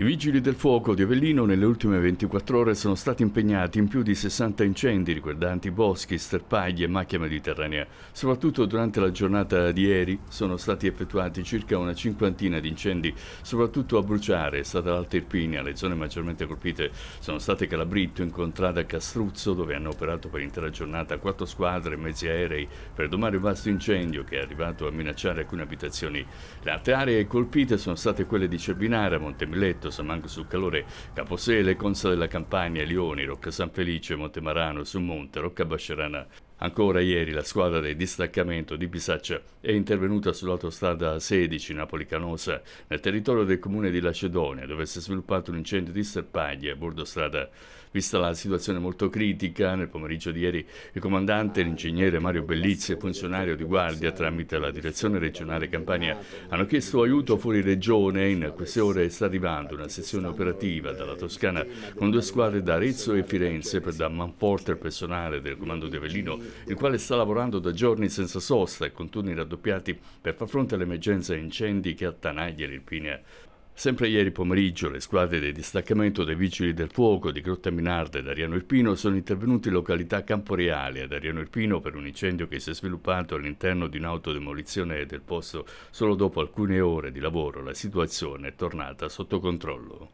I vigili del fuoco di Avellino nelle ultime 24 ore sono stati impegnati in più di 60 incendi riguardanti boschi, sterpagli e macchia mediterranea. Soprattutto durante la giornata di ieri sono stati effettuati circa una cinquantina di incendi, soprattutto a Bruciare, è stata l'Alta Irpinia, le zone maggiormente colpite sono state Calabritto, Incontrada, Castruzzo, dove hanno operato per intera giornata quattro squadre e mezzi aerei per domare un vasto incendio che è arrivato a minacciare alcune abitazioni. Le altre aree colpite sono state quelle di Cervinara, Montemilletto, Veneto, Samanco sul Calore, Caposele, Consa della Campania, Lioni, Rocca San Felice, Montemarano, Su Monte, Rocca Bascerana Ancora ieri la squadra del distaccamento di Bisaccia è intervenuta sull'autostrada 16 Napoli-Canosa nel territorio del comune di Lacedonia dove si è sviluppato un incendio di serpaglie a bordo strada. Vista la situazione molto critica, nel pomeriggio di ieri il comandante, l'ingegnere Mario Bellizzi e funzionario di guardia tramite la direzione regionale Campania hanno chiesto aiuto fuori regione. In queste ore sta arrivando una sessione operativa dalla Toscana con due squadre da Arezzo e Firenze per dar manforte al personale del comando di Avellino il quale sta lavorando da giorni senza sosta e con turni raddoppiati per far fronte all'emergenza incendi che attanaglia l'Irpinia. Sempre ieri pomeriggio le squadre di distaccamento dei Vigili del Fuoco di Grotta Minarda e Dariano Irpino sono intervenute in località Camporeale ad Ariano Irpino per un incendio che si è sviluppato all'interno di un'autodemolizione del posto. Solo dopo alcune ore di lavoro la situazione è tornata sotto controllo.